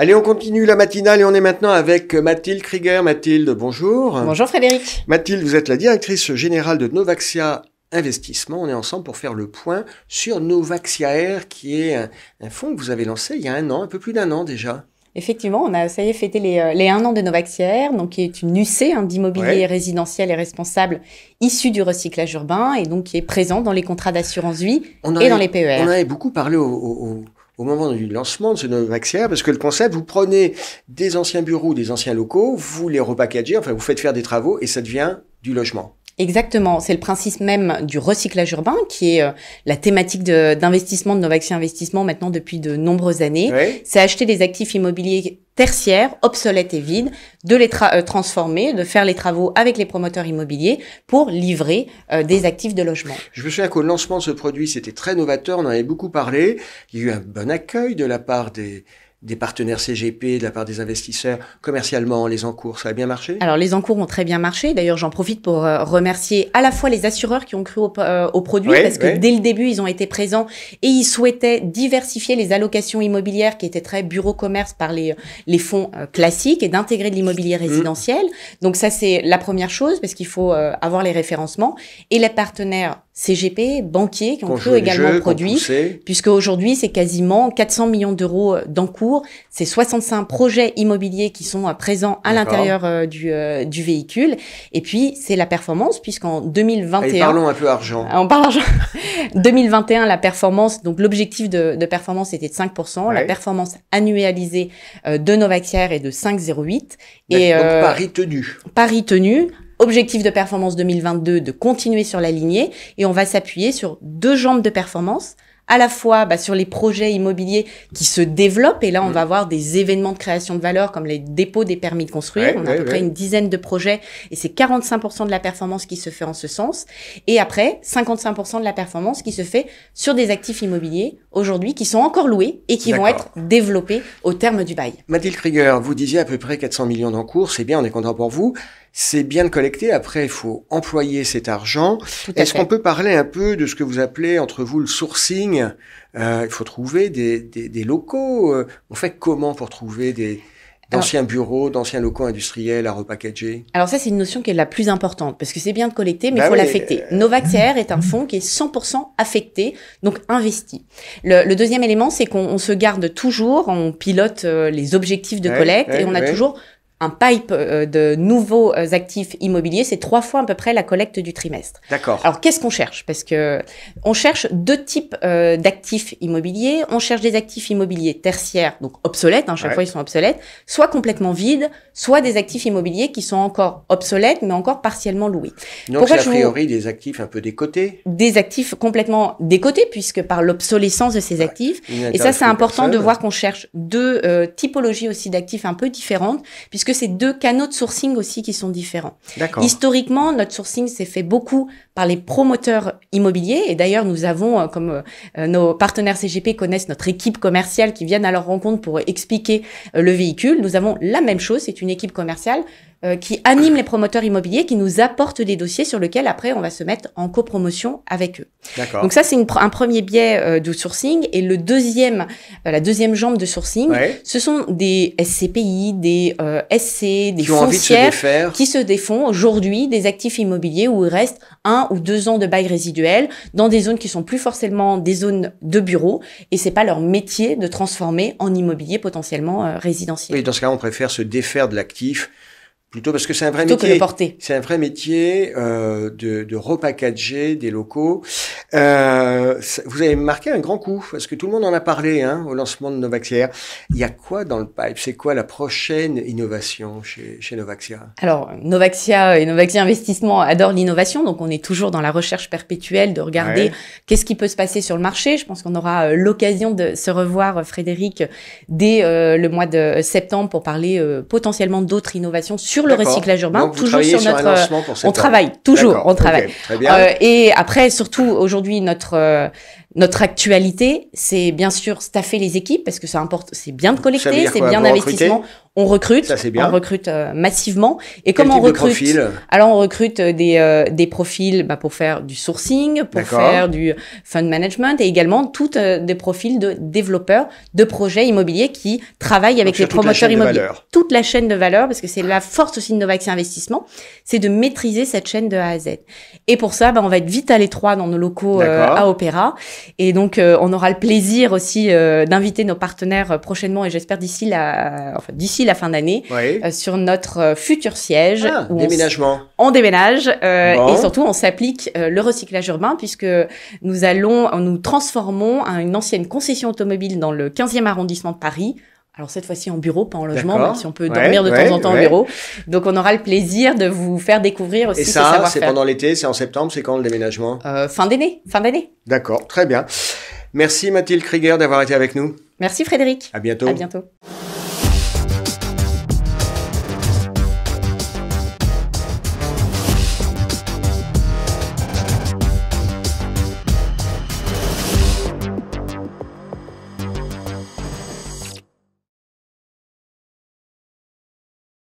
Allez, on continue la matinale et on est maintenant avec Mathilde Krieger. Mathilde, bonjour. Bonjour Frédéric. Mathilde, vous êtes la directrice générale de Novaxia Investissement. On est ensemble pour faire le point sur Novaxia Air, qui est un, fonds que vous avez lancé il y a un an, un peu plus d'un an déjà. Effectivement, on a, ça y est, fêté les, un an de Novaxia donc qui est une UC hein, d'immobilier résidentiel et responsable issue du recyclage urbain et donc qui est présent dans les contrats d'assurance vie et dans les PER. On avait beaucoup parlé au, au moment du lancement de ce nouveau Novaxia, parce que le concept, vous prenez des anciens bureaux, des anciens locaux, vous les repackagez, enfin vous faites faire des travaux et ça devient du logement. Exactement, c'est le principe même du recyclage urbain qui est euh, la thématique d'investissement de, nos Investissement maintenant depuis de nombreuses années. C'est acheter des actifs immobiliers tertiaires, obsolètes et vides, de les euh, transformer, de faire les travaux avec les promoteurs immobiliers pour livrer euh, des actifs de logement. Je me souviens qu'au lancement de ce produit, c'était très novateur, on en avait beaucoup parlé. Il y a eu un bon accueil de la part des, des partenaires CGP, de la part des investisseurs, commercialement, les encours, ça a bien marché Alors les encours ont très bien marché. D'ailleurs, j'en profite pour euh, remercier à la fois les assureurs qui ont cru au, euh, produit, parce que dès le début, ils ont été présents et ils souhaitaient diversifier les allocations immobilières qui étaient très bureau commerce par les, fonds euh, classiques et d'intégrer de l'immobilier mmh. résidentiel. Donc ça, c'est la première chose, parce qu'il faut avoir les référencements. Et les partenaires CGP, banquier, qui ont cru également produit, puisque aujourd'hui c'est quasiment 400 millions d'euros euh, d'encours. C'est 65 projets immobiliers qui sont euh, présents à l'intérieur euh, du, du véhicule. Et puis c'est la performance, puisqu'en 2021, parlons un peu argent. On parle argent. 2021, la performance, donc l'objectif de, de, performance était de 5%, la performance annualisée de Novacière est de 5,08. Et donc, pari tenu. Pari tenu objectif de performance 2022 de continuer sur la lignée et on va s'appuyer sur deux jambes de performance à la fois bah, sur les projets immobiliers qui se développent, et là on mm. va avoir des événements de création de valeur comme les dépôts des permis de construire, on a à peu près une dizaine de projets, et c'est 45% de la performance qui se fait en ce sens, et après 55% de la performance qui se fait sur des actifs immobiliers aujourd'hui qui sont encore loués et qui vont être développés au terme du bail. Mathilde Krieger, vous disiez à peu près 400 millions d'encours, c'est bien, on est content pour vous c'est bien de collecter. Après, il faut employer cet argent. Est-ce qu'on peut parler un peu de ce que vous appelez entre vous le sourcing euh, Il faut trouver des, des, locaux. Euh, on fait comment pour trouver des anciens bureaux, d'anciens locaux industriels à repackager Alors ça, c'est une notion qui est la plus importante, parce que c'est bien de collecter, mais il bah faut l'affecter. Euh, Novaxer est un fonds qui est 100% affecté, donc investi. Le, deuxième élément, c'est qu'on se garde toujours, on pilote les objectifs de collecte, et on a toujours un pipe euh, de nouveaux euh, actifs immobiliers, c'est trois fois à peu près la collecte du trimestre. D'accord. Alors qu'est-ce qu'on cherche Parce que on cherche deux types euh, d'actifs immobiliers. On cherche des actifs immobiliers tertiaires, donc obsolètes. Hein, chaque fois ils sont obsolètes, soit complètement vides, soit des actifs immobiliers qui sont encore obsolètes, mais encore partiellement loués. Donc c'est a priori des actifs un peu décotés. Des actifs complètement décotés, puisque par l'obsolescence de ces actifs. Et ça c'est important de voir qu'on cherche deux typologies aussi d'actifs un peu différentes, puisque que c'est deux canaux de sourcing aussi qui sont différents. Historiquement, notre sourcing s'est fait beaucoup par les promoteurs immobiliers. Et d'ailleurs, nous avons, euh, comme euh, euh, nos partenaires CGP connaissent notre équipe commerciale qui viennent à leur rencontre pour expliquer le véhicule, nous avons la même chose. C'est une équipe commerciale euh, qui animent les promoteurs immobiliers, qui nous apportent des dossiers sur lesquels après on va se mettre en copromotion avec eux. Donc ça c'est un premier biais euh, de sourcing et le deuxième, euh, la deuxième jambe de sourcing, ce sont des SCPI, des SC, des qui foncières qui se défont aujourd'hui des actifs immobiliers où il reste un ou deux ans de bail résiduel dans des zones qui sont plus forcément des zones de bureaux et c'est pas leur métier de transformer en immobilier potentiellement résidentiel. et dans ce cas on préfère se défaire de l'actif Plutôt parce que c'est un vrai métier. C'est un vrai métier euh, de, de, repackager des locaux. Euh, vous avez marqué un grand coup parce que tout le monde en a parlé hein, au lancement de Novaxia. Il y a quoi dans le pipe C'est quoi la prochaine innovation chez, chez Novaxia Alors Novaxia et euh, Novaxia Investissement adorent l'innovation, donc on est toujours dans la recherche perpétuelle de regarder qu'est-ce qui peut se passer sur le marché. Je pense qu'on aura euh, l'occasion de se revoir, euh, Frédéric, dès le mois de septembre pour parler potentiellement d'autres innovations sur le recyclage urbain, toujours sur notre. on travaille toujours, on travaille. Euh, et après, surtout aujourd'hui, notre euh, notre actualité, c'est bien sûr staffer les équipes parce que ça importe, c'est bien de collecter, c'est bien d'investissement on recrute, on recrute euh, massivement. Et comment on recrute Alors on recrute euh, euh, des, profils bah, pour faire du sourcing, pour faire du fund management et également tous des profils de développeurs de projets immobiliers qui travaillent avec les promoteurs immobiliers. Toute la chaîne de valeur, parce que c'est la force aussi de Novax Investissement, c'est de maîtriser cette chaîne de A à Z. Et pour ça, bah, on va être vite à l'étroit dans nos locaux à Opéra. Et donc, on aura le plaisir aussi d'inviter nos partenaires prochainement, et j'espère d'ici la, enfin, d'ici la fin d'année euh, sur notre euh, futur siège. Ah, déménagement. On, déménage euh, et surtout on s'applique le recyclage urbain puisque nous allons, nous transformons une ancienne concession automobile dans le 15e arrondissement de Paris alors cette fois-ci en bureau, pas en logement, si on peut dormir de temps en temps en bureau. Donc on aura le plaisir de vous faire découvrir aussi. Et ça, c'est pendant l'été, c'est en septembre, c'est quand le déménagement Fin d'année, fin d'année. D'accord, très bien. Merci Mathilde Krieger d'avoir été avec nous. Merci Frédéric. À bientôt. À bientôt.